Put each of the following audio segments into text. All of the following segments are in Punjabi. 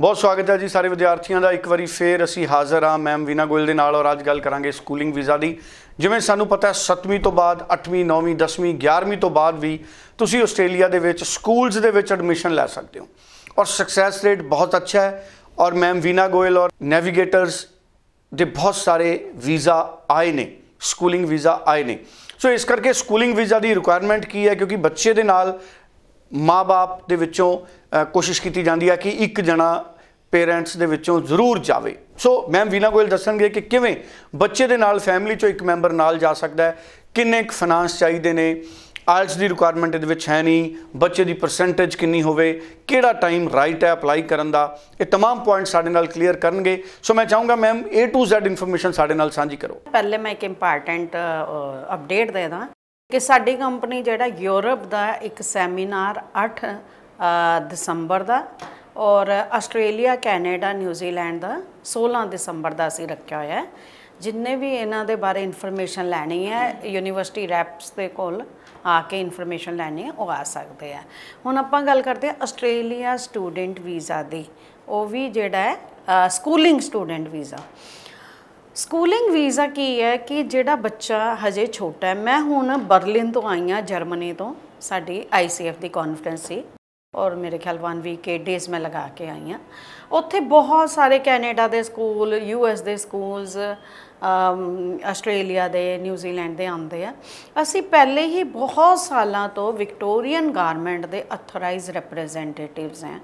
ਬਹੁਤ ਸਵਾਗਤ ਹੈ ਜੀ ਸਾਰੇ ਵਿਦਿਆਰਥੀਆਂ ਦਾ ਇੱਕ ਵਾਰੀ ਫੇਰ ਅਸੀਂ ਹਾਜ਼ਰ ਹਾਂ ਮੈਮ ਵੀਨਾ ਗੋਇਲ ਦੇ ਨਾਲ ਔਰ ਅੱਜ ਗੱਲ ਕਰਾਂਗੇ ਸਕੂਲਿੰਗ ਵੀਜ਼ਾ ਦੀ ਜਿਵੇਂ ਸਾਨੂੰ ਪਤਾ ਹੈ 7ਵੀਂ ਤੋਂ ਬਾਅਦ 8ਵੀਂ 9ਵੀਂ 10ਵੀਂ 11ਵੀਂ ਤੋਂ ਬਾਅਦ ਵੀ ਤੁਸੀਂ ਆਸਟ੍ਰੇਲੀਆ ਦੇ ਵਿੱਚ ਸਕੂਲਸ ਦੇ ਵਿੱਚ ਐਡਮਿਸ਼ਨ ਲੈ ਸਕਦੇ ਹੋ ਔਰ ਸਕਸੈਸ ਰੇਟ ਬਹੁਤ ਅੱਛਾ ਹੈ ਔਰ ਮੈਮ ਵੀਨਾ ਗੋਇਲ ਔਰ ਨੈਵੀਗੇਟਰਸ ਦੇ ਬਹੁਤ ਸਾਰੇ ਵੀਜ਼ਾ ਆਏ ਨੇ ਸਕੂਲਿੰਗ ਵੀਜ਼ਾ ਆਏ ਨੇ ਸੋ ਇਸ ਕਰਕੇ ਸਕੂਲਿੰਗ ਵੀਜ਼ਾ ਦੀ ਰਿਕੁਆਇਰਮੈਂਟ ਕੀ ਹੈ ਕਿਉਂਕਿ ਬੱਚੇ ਦੇ ਨਾਲ ਮਾਪੇ ਦੇ ਵਿੱਚੋਂ ਕੋਸ਼ਿਸ਼ ਕੀਤੀ ਜਾਂਦੀ ਹੈ ਕਿ ਇੱਕ ਜਣਾ ਪੇਰੈਂਟਸ ਦੇ ਵਿੱਚੋਂ ਜ਼ਰੂਰ ਜਾਵੇ ਸੋ ਮੈਮ ਵੀਨਾ ਗੋਇਲ ਦੱਸਣਗੇ ਕਿ ਕਿਵੇਂ ਬੱਚੇ ਦੇ ਨਾਲ ਫੈਮਿਲੀ ਚੋਂ ਇੱਕ ਮੈਂਬਰ ਨਾਲ ਜਾ ਸਕਦਾ ਹੈ ਕਿੰਨੇ ਕੁ ਫਾਈਨਾਂਸ ਚਾਹੀਦੇ ਨੇ ਆਲਸ ਦੀ ਰਿਕੁਆਇਰਮੈਂਟ ਇਹਦੇ ਵਿੱਚ ਹੈ ਨਹੀਂ ਬੱਚੇ ਦੀ ਪਰਸੈਂਟੇਜ ਕਿੰਨੀ ਹੋਵੇ ਕਿਹੜਾ ਟਾਈਮ ਰਾਈਟ ਹੈ ਅਪਲਾਈ ਕਰਨ ਦਾ ਇਹ तमाम ਪੁਆਇੰਟ ਸਾਡੇ ਨਾਲ ਕਲੀਅਰ ਕਰਨਗੇ ਸੋ ਮੈਂ ਚਾਹੂੰਗਾ ma'am A to Z information ਸਾਡੇ ਨਾਲ ਸਾਂਝੀ ਕਰੋ ਪਹਿਲੇ ਮੈਂ ਇੱਕ ਇੰਪੋਰਟੈਂਟ ਅਪਡੇਟ ਦੇ ਦਾਂ ਕਿ ਸਾਡੀ ਕੰਪਨੀ ਜਿਹੜਾ ਯੂਰਪ ਦਾ ਇੱਕ ਸੈਮੀਨਾਰ 8 ਦਸੰਬਰ ਦਾ ਔਰ ਆਸਟ੍ਰੇਲੀਆ ਕੈਨੇਡਾ ਨਿਊਜ਼ੀਲੈਂਡ ਦਾ 16 ਦਸੰਬਰ ਦਾ ਅਸੀਂ ਰੱਖਿਆ ਹੋਇਆ ਹੈ ਜਿੰਨੇ ਵੀ ਇਹਨਾਂ ਦੇ ਬਾਰੇ ਇਨਫੋਰਮੇਸ਼ਨ ਲੈਣੀ ਹੈ ਯੂਨੀਵਰਸਿਟੀ ਰੈਪਸ ਦੇ ਕੋਲ ਆ ਕੇ ਇਨਫੋਰਮੇਸ਼ਨ ਲੈਣੀ ਹੈ ਉਹ ਆ ਸਕਦੇ ਆ ਹੁਣ ਆਪਾਂ ਗੱਲ ਕਰਦੇ ਆ ਆਸਟ੍ਰੇਲੀਆ ਸਟੂਡੈਂਟ ਵੀਜ਼ਾ ਦੀ ਉਹ ਵੀ ਜਿਹੜਾ ਹੈ schooling student visa schooling visa ਕੀ ਹੈ ਕਿ ਜਿਹੜਾ ਬੱਚਾ ਹਜੇ ਛੋਟਾ ਹੈ ਮੈਂ ਹੁਣ ਬਰਲਿਨ ਤੋਂ ਆਈ ਆ ਜਰਮਨੀ ਤੋਂ ਸਾਡੀ ਆਈਸੀਐਫ ਦੀ ਕਾਨਫਰੰਸ ਸੀ ਔਰ ਮੇਰੇ ਖਿਆਲ 1 ਵੀਕ 8 ਡੇਸ ਮੈਂ ਲਗਾ ਕੇ ਆਈ ਆ ਉੱਥੇ ਬਹੁਤ ਸਾਰੇ ਕੈਨੇਡਾ ਦੇ ਸਕੂਲ ਯੂ ਐਸ ਦੇ ਸਕੂਲਸ ਆਸਟ੍ਰੇਲੀਆ ਦੇ ਨਿਊਜ਼ੀਲੈਂਡ ਦੇ ਆਉਂਦੇ ਆ ਅਸੀਂ ਪਹਿਲੇ ਹੀ ਬਹੁਤ ਸਾਲਾਂ ਤੋਂ ਵਿਕਟੋਰੀਅਨ ਗਾਰਮੈਂਟ ਦੇ ਅਥੋਰਾਈਜ਼ ਰਿਪਰੈਜ਼ੈਂਟੇਟਿਵਸ ਆ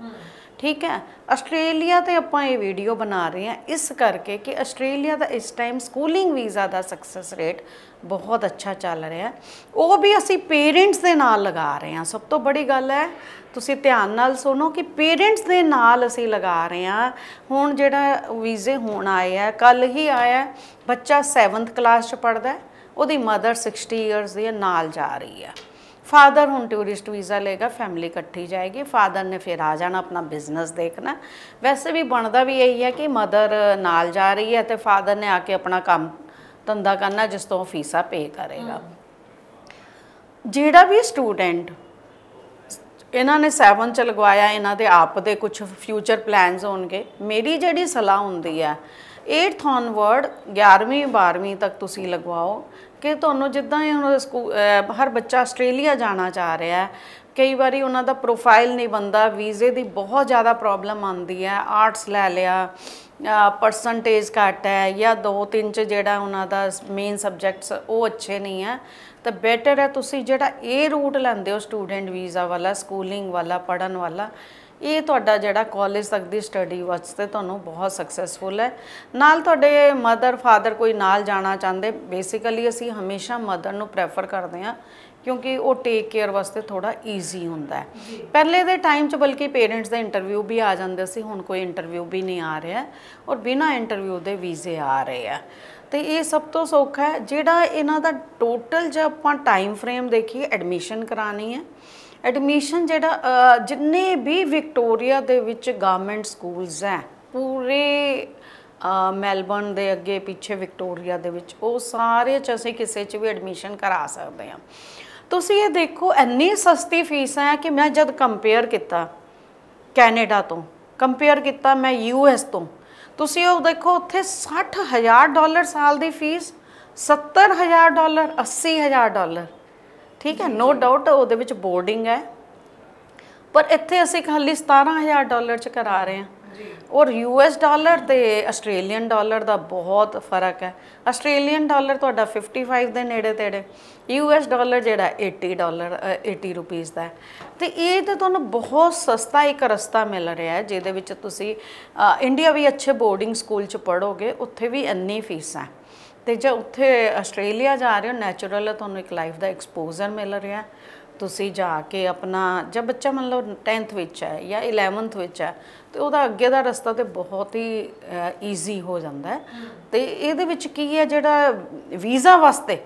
ਠੀਕ ਹੈ ਆਸਟ੍ਰੇਲੀਆ ਤੇ ਆਪਾਂ ਇਹ ਵੀਡੀਓ ਬਣਾ ਰਹੇ ਹਾਂ ਇਸ ਕਰਕੇ ਕਿ ਆਸਟ੍ਰੇਲੀਆ ਦਾ ਇਸ ਟਾਈਮ ਸਕੂਲਿੰਗ ਵੀਜ਼ਾ ਦਾ ਸਕਸੈਸ ਰੇਟ ਬਹੁਤ ਅੱਛਾ ਚੱਲ ਰਿਹਾ ਹੈ ਉਹ ਵੀ ਅਸੀਂ ਪੇਰੈਂਟਸ ਦੇ ਨਾਲ ਲਗਾ ਰਹੇ ਹਾਂ ਸਭ ਤੋਂ ਬੜੀ ਗੱਲ ਹੈ ਤੁਸੀਂ ਧਿਆਨ ਨਾਲ ਸੁਣੋ ਕਿ ਪੇਰੈਂਟਸ ਦੇ ਨਾਲ ਅਸੀਂ ਲਗਾ ਰਹੇ ਹਾਂ ਹੁਣ ਜਿਹੜਾ ਵੀਜ਼ੇ ਹੁਣ ਆਇਆ ਕੱਲ ਹੀ ਆਇਆ ਬੱਚਾ 7th ਕਲਾਸ ਚ ਪੜਦਾ ਉਹਦੀ ਮਦਰ 60 ਇਅਰਸ ਦੀ ਨਾਲ ਜਾ ਰਹੀ ਹੈ ਫਾਦਰ हूँ ਟੂਰਿਸਟ ਵੀਜ਼ਾ ਲੇਗਾ फैमिली ਇਕੱਠੀ ਜਾਏਗੀ ਫਾਦਰ ਨੇ ਫਿਰ ਆ ਜਾਣਾ ਆਪਣਾ ਬਿਜ਼ਨਸ ਦੇਖਣਾ ਵੈਸੇ ਵੀ ਬਣਦਾ ਵੀ ਇਹੀ ਹੈ ਕਿ ਮਦਰ ਨਾਲ ਜਾ ਰਹੀ ਹੈ ਤੇ ਫਾਦਰ ਨੇ ਆ ਕੇ ਆਪਣਾ ਕੰਮ ਧੰਦਾ ਕਰਨਾ ਜਿਸ ਤੋਂ ਫੀਸਾ ਪੇ ਕਰੇਗਾ ਜਿਹੜਾ ਵੀ ਸਟੂਡੈਂਟ ਇਹਨਾਂ ਨੇ 7 ਚ ਲਗਵਾਇਆ ਇਹਨਾਂ ਦੇ ਆਪ ਦੇ ਕੁਝ ਫਿਊਚਰ ਪਲਾਨਸ ਹੋਣਗੇ ਮੇਰੀ ਜਿਹੜੀ ਸਲਾਹ ਹੁੰਦੀ ਹੈ 8th onward 11ਵੀਂ 12ਵੀਂ ਤੱਕ ਤੁਸੀਂ ਲਗਵਾਓ ਕਿ ਤੁਹਾਨੂੰ ਜਿੱਦਾਂ ਇਹ ਹੁਣ ਹਰ ਬੱਚਾ ਆਸਟ੍ਰੇਲੀਆ ਜਾਣਾ ਚਾਹ ਰਿਹਾ ਹੈ ਕਈ ਵਾਰੀ ਉਹਨਾਂ ਦਾ ਪ੍ਰੋਫਾਈਲ ਨਹੀਂ ਬੰਦਾ ਵੀਜ਼ੇ ਦੀ ਬਹੁਤ ਜ਼ਿਆਦਾ ਪ੍ਰੋਬਲਮ ਆਉਂਦੀ ਹੈ ਆਰਟਸ ਲੈ ਲਿਆ ਪਰਸੈਂਟੇਜ ਘੱਟ ਹੈ ਜਾਂ 2-3 ਚ ਜਿਹੜਾ ਉਹਨਾਂ ਦਾ ਮੇਨ ਸਬਜੈਕਟਸ ਉਹ ਅੱਛੇ ਨਹੀਂ ਹੈ ਤਾਂ ਬੈਟਰ ਹੈ ਤੁਸੀਂ ਜਿਹੜਾ ਇਹ ਰੂਟ ਲੈਂਦੇ ਹੋ ਸਟੂਡੈਂਟ ਵੀਜ਼ਾ ਵਾਲਾ ਸਕੂਲਿੰਗ ਵਾਲਾ ਪੜਨ ਵਾਲਾ ਇਹ ਤੁਹਾਡਾ ਜਿਹੜਾ ਕਾਲਜ ਤੱਕ ਦੀ ਸਟੱਡੀ ਵਾਸਤੇ ਤੁਹਾਨੂੰ ਬਹੁਤ ਸਕਸੈਸਫੁਲ ਹੈ ਨਾਲ ਤੁਹਾਡੇ ਮਦਰ ਫਾਦਰ ਕੋਈ ਨਾਲ ਜਾਣਾ ਚਾਹੁੰਦੇ ਬੇਸਿਕਲੀ ਅਸੀਂ ਹਮੇਸ਼ਾ ਮਦਰ ਨੂੰ ਪ੍ਰੈਫਰ ਕਰਦੇ ਹਾਂ ਕਿਉਂਕਿ ਉਹ ਟੇਕ ਕੇਅਰ ਵਾਸਤੇ ਥੋੜਾ ਈਜ਼ੀ ਹੁੰਦਾ ਹੈ ਪਹਿਲੇ ਦੇ ਟਾਈਮ 'ਚ ਬਲਕਿ ਪੇਰੈਂਟਸ ਦਾ ਇੰਟਰਵਿਊ ਵੀ ਆ ਜਾਂਦੇ ਸੀ ਹੁਣ ਕੋਈ ਇੰਟਰਵਿਊ ਵੀ ਨਹੀਂ ਆ ਰਿਹਾ ਔਰ ਬਿਨਾ ਇੰਟਰਵਿਊ ਦੇ ਵੀਜ਼ੇ ਆ ਰਹੇ ਆ ਤੇ ਇਹ ਸਭ ਤੋਂ ਸੌਖਾ ਹੈ ਜਿਹੜਾ ਇਹਨਾਂ ਦਾ ਟੋਟਲ ਜੇ ਆਪਾਂ ਟਾਈਮ ਫਰੇਮ ਦੇਖੀਏ ਐਡਮਿਸ਼ਨ ਕਰਾਣੀ ਹੈ ਐਡਮਿਸ਼ਨ ਜਿਹੜਾ ਜਿੰਨੇ ਵੀ ਵਿਕਟੋਰੀਆ ਦੇ ਵਿੱਚ ਗਵਰਨਮੈਂਟ ਸਕੂਲਸ ਹੈ ਪੂਰੇ ਮੈਲਬੌਰਨ ਦੇ ਅੱਗੇ ਪਿੱਛੇ ਵਿਕਟੋਰੀਆ ਦੇ ਵਿੱਚ ਉਹ ਸਾਰੇ ਚ ਅਸੀਂ ਕਿਸੇ ਚ ਵੀ ਐਡਮਿਸ਼ਨ ਕਰਾ ਸਕਦੇ ਹਾਂ ਤੁਸੀਂ ਇਹ ਦੇਖੋ ਇੰਨੀ ਸਸਤੀ ਫੀਸ ਹੈ ਕਿ ਮੈਂ ਜਦ ਕੰਪੇਅਰ ਕੀਤਾ ਕੈਨੇਡਾ ਤੋਂ ਕੰਪੇਅਰ ਕੀਤਾ ਮੈਂ ਯੂਐਸ ਤੋਂ ਤੁਸੀਂ ਉਹ ਦੇਖੋ ਉੱਥੇ 60000 ਡਾਲਰ ਸਾਲ ਦੀ ਫੀਸ 70000 ਡਾਲਰ 80000 ਡਾਲਰ ਠੀਕ ਹੈ ਨੋ ਡਾਊਟ ਉਹਦੇ ਵਿੱਚ ਬੋਰਡਿੰਗ ਹੈ ਪਰ ਇੱਥੇ ਅਸੀਂ ਖਾਲੀ 17000 ਡਾਲਰ ਚ ਕਰਾ ਰਹੇ ਹਾਂ ਔਰ ਯੂਐਸ ਡਾਲਰ ਤੇ ਆਸਟ੍ਰੇਲੀਅਨ ਡਾਲਰ ਦਾ ਬਹੁਤ ਫਰਕ ਹੈ ਆਸਟ੍ਰੇਲੀਅਨ ਡਾਲਰ ਤੁਹਾਡਾ 55 ਦੇ ਨੇੜੇ ਤੇੜੇ ਯੂਐਸ ਡਾਲਰ ਜਿਹੜਾ 80 ਡਾਲਰ 80 ਰੁਪਏ ਦਾ ਤੇ ਇਹ ਤਾਂ ਤੁਹਾਨੂੰ ਬਹੁਤ ਸਸਤਾ ਇੱਕ ਰਸਤਾ ਮਿਲ ਰਿਹਾ ਹੈ ਜਿਹਦੇ ਵਿੱਚ ਤੁਸੀਂ ਇੰਡੀਆ ਵੀ ਅੱਛੇ ਬੋਰਡਿੰਗ ਸਕੂਲ ਚ ਪੜੋਗੇ ਉੱਥੇ ਵੀ ਇੰਨੀ ਫੀਸ ਹੈ ਤੇ ਜੇ ਉੱਥੇ ਆਸਟ੍ਰੇਲੀਆ ਜਾ ਰਹੇ ਹੋ ਨੈਚੁਰਲ ਹੈ ਤੁਹਾਨੂੰ ਇੱਕ ਲਾਈਫ ਦਾ ਐਕਸਪੋਜ਼ਰ ਮਿਲ ਰਿਹਾ ਤੁਸੀਂ ਜਾ ਕੇ ਆਪਣਾ ਜੇ ਬੱਚਾ ਮੰਨ ਲਓ 10th ਵਿੱਚ ਹੈ ਜਾਂ 11th ਵਿੱਚ ਹੈ ਤੇ ਉਹਦਾ ਅੱਗੇ ਦਾ ਰਸਤਾ ਤੇ ਬਹੁਤ ਹੀ ਈਜ਼ੀ ਹੋ ਜਾਂਦਾ ਤੇ ਇਹਦੇ ਵਿੱਚ ਕੀ ਹੈ ਜਿਹੜਾ ਵੀਜ਼ਾ ਵਾਸਤੇ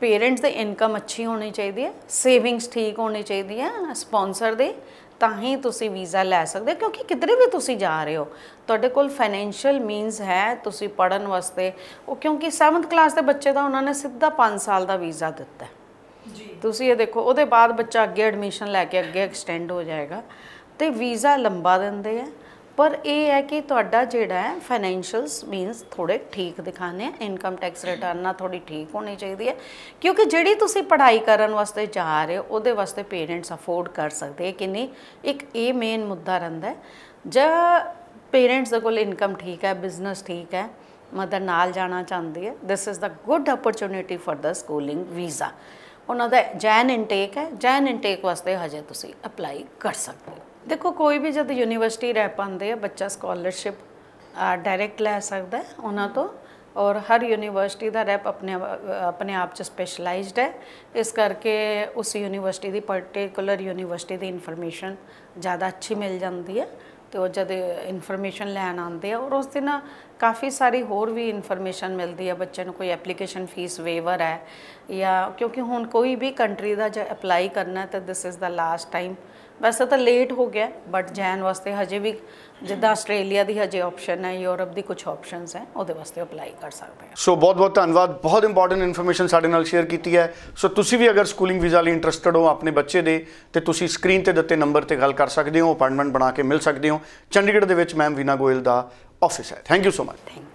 ਪੇਰੈਂਟਸ ਦੀ ਇਨਕਮ ਅੱਛੀ ਹੋਣੀ ਚਾਹੀਦੀ ਹੈ ਸੇਵਿੰਗਸ ਠੀਕ ਹੋਣੀ ਚਾਹੀਦੀ ਹੈ ਸਪான்ਸਰ ਦੇ ਤਾਂ ਹੀ ਤੁਸੀਂ ਵੀਜ਼ਾ ਲੈ ਸਕਦੇ ਕਿਉਂਕਿ ਕਿਧਰੇ ਵੀ ਤੁਸੀਂ ਜਾ ਰਹੇ ਹੋ ਤੁਹਾਡੇ ਕੋਲ ਫਾਈਨੈਂਸ਼ੀਅਲ ਮੀਨਸ ਹੈ ਤੁਸੀਂ ਪੜਨ ਵਾਸਤੇ ਉਹ ਕਿਉਂਕਿ 7th ਕਲਾਸ ਦੇ ਬੱਚੇ ਦਾ ਉਹਨਾਂ ਨੇ ਸਿੱਧਾ 5 ਸਾਲ ਦਾ ਵੀਜ਼ਾ ਦਿੱਤਾ ਜੀ ਤੁਸੀਂ ਇਹ ਦੇਖੋ ਉਹਦੇ ਬਾਅਦ ਬੱਚਾ ਅੱਗੇ ਐਡਮਿਸ਼ਨ ਲੈ ਕੇ ਅੱਗੇ ਐਕਸਟੈਂਡ ਹੋ ਜਾਏਗਾ ਤੇ ਵੀਜ਼ਾ ਲੰਬਾ ਦਿੰਦੇ ਆ ਪਰ ਇਹ ਹੈ ਕਿ ਤੁਹਾਡਾ ਜਿਹੜਾ ਹੈ ਫਾਈਨੈਂਸ਼ੀਅਲਸ ਮੀਨਸ ਥੋੜੇ ਠੀਕ ਦਿਖਾਣੇ ਆ ਇਨਕਮ ਟੈਕਸ ਰਿਟਰਨ ਨਾਲ ਥੋੜੀ ਠੀਕ ਹੋਣੀ ਚਾਹੀਦੀ ਹੈ ਕਿਉਂਕਿ ਜਿਹੜੀ ਤੁਸੀਂ ਪੜ੍ਹਾਈ ਕਰਨ ਵਾਸਤੇ ਜਾ ਰਹੇ ਹੋ ਉਹਦੇ ਵਾਸਤੇ ਪੇਰੈਂਟਸ ਅਫੋਰਡ ਕਰ ਸਕਦੇ ਕਿ ਨਹੀਂ ਇੱਕ ਇਹ ਮੇਨ ਮੁੱਦਾ ਰਹਿੰਦਾ ਹੈ ਜਾਂ ਪੇਰੈਂਟਸ ਦੇ ਕੋਲ ਇਨਕਮ ਠੀਕ ਹੈ ਬਿਜ਼ਨਸ ਠੀਕ ਹੈ ਮਦਰ ਨਾਲ ਜਾਣਾ ਚਾਹੁੰਦੀ ਹੈ this is the good opportunity for the schooling visa ਉਹਨਾਂ ਦਾ ਜੈਨ ਇਨਟੇਕ ਹੈ ਜੈਨ ਇਨਟੇਕ ਵਾਸਤੇ ਹਜੇ ਤੁਸੀਂ ਅਪਲਾਈ ਕਰ ਸਕਦੇ ਹੋ ਦੇਖੋ ਕੋਈ ਵੀ ਜਦ ਯੂਨੀਵਰਸਿਟੀ ਰਹਿ ਪਾਉਂਦੇ ਆ ਬੱਚਾ ਸਕਾਲਰਸ਼ਿਪ ਡਾਇਰੈਕਟ ਲੈ ਸਕਦਾ ਉਹਨਾਂ ਤੋਂ ਔਰ ਹਰ ਯੂਨੀਵਰਸਿਟੀ ਦਾ ਰੈਪ ਆਪਣੇ ਆਪਣੇ ਆਪ ਚ ਸਪੈਸ਼ਲਾਈਜ਼ਡ ਹੈ ਇਸ ਕਰਕੇ ਉਸ ਯੂਨੀਵਰਸਿਟੀ ਦੀ ਪਾਰਟਿਕੂਲਰ ਯੂਨੀਵਰਸਿਟੀ ਦੀ ਇਨਫੋਰਮੇਸ਼ਨ ਜ਼ਿਆਦਾ ਅੱਛੀ ਮਿਲ ਜਾਂਦੀ ਹੈ ਤੇ ਉਹ ਜਦ ਇਨਫੋਰਮੇਸ਼ਨ ਲੈਣ ਆਉਂਦੇ ਆ ਔਰ ਉਸ ਦਿਨ ਕਾਫੀ ਸਾਰੀ ਹੋਰ ਵੀ ਇਨਫੋਰਮੇਸ਼ਨ ਮਿਲਦੀ ਹੈ ਬੱਚੇ ਨੂੰ ਕੋਈ ਐਪਲੀਕੇਸ਼ਨ ਫੀਸ ਵੇਵਰ ਹੈ ਜਾਂ ਕਿਉਂਕਿ ਹੁਣ ਕੋਈ ਵੀ ਕੰਟਰੀ ਦਾ ਜੇ ਅਪਲਾਈ ਕਰਨਾ ਤਾਂ this is the last time ਵੈਸੇ ਤਾਂ ਲੇਟ ਹੋ ਗਿਆ ਬਟ ਜੈਨ ਵਾਸਤੇ ਹਜੇ ਵੀ ਜਿੱਦਾਂ ਆਸਟ੍ਰੇਲੀਆ ਦੀ ਹਜੇ ਆਪਸ਼ਨ ਹੈ ਯੂਰਪ ਦੀ ਕੁਝ ਆਪਸ਼ਨਸ ਹੈ ਉਹਦੇ ਵਾਸਤੇ ਅਪਲਾਈ ਕਰ ਸਕਦੇ ਆ ਸੋ ਬਹੁਤ ਬਹੁਤ ਧੰਨਵਾਦ ਬਹੁਤ ਇੰਪੋਰਟੈਂਟ ਇਨਫੋਰਮੇਸ਼ਨ ਸਾਡੇ ਨਾਲ ਸ਼ੇਅਰ ਕੀਤੀ ਹੈ ਸੋ ਤੁਸੀਂ ਵੀ ਅਗਰ ਸਕੂਲਿੰਗ ਵੀਜ਼ਾ ਲਈ ਇੰਟਰਸਟਿਡ ਹੋ ਆਪਣੇ ਬੱਚੇ ਦੇ ਤੇ ਤੁਸੀਂ ਸਕਰੀਨ ਤੇ ਦਿੱਤੇ ਨੰਬਰ ਤੇ ਗੱਲ ਕਰ ਸਕਦੇ ਹੋ ਅਪਾਇੰਟਮੈਂਟ ਬਣਾ ਕੇ ਮਿਲ ਸਕਦੇ ਹੋ ਚੰਡੀਗੜ੍ਹ ਦੇ ਵਿੱਚ ਮੈਮ ਵੀਨਾ ਗੋਇਲ ਦਾ ਆਫਿਸ ਹੈ thank you so much thank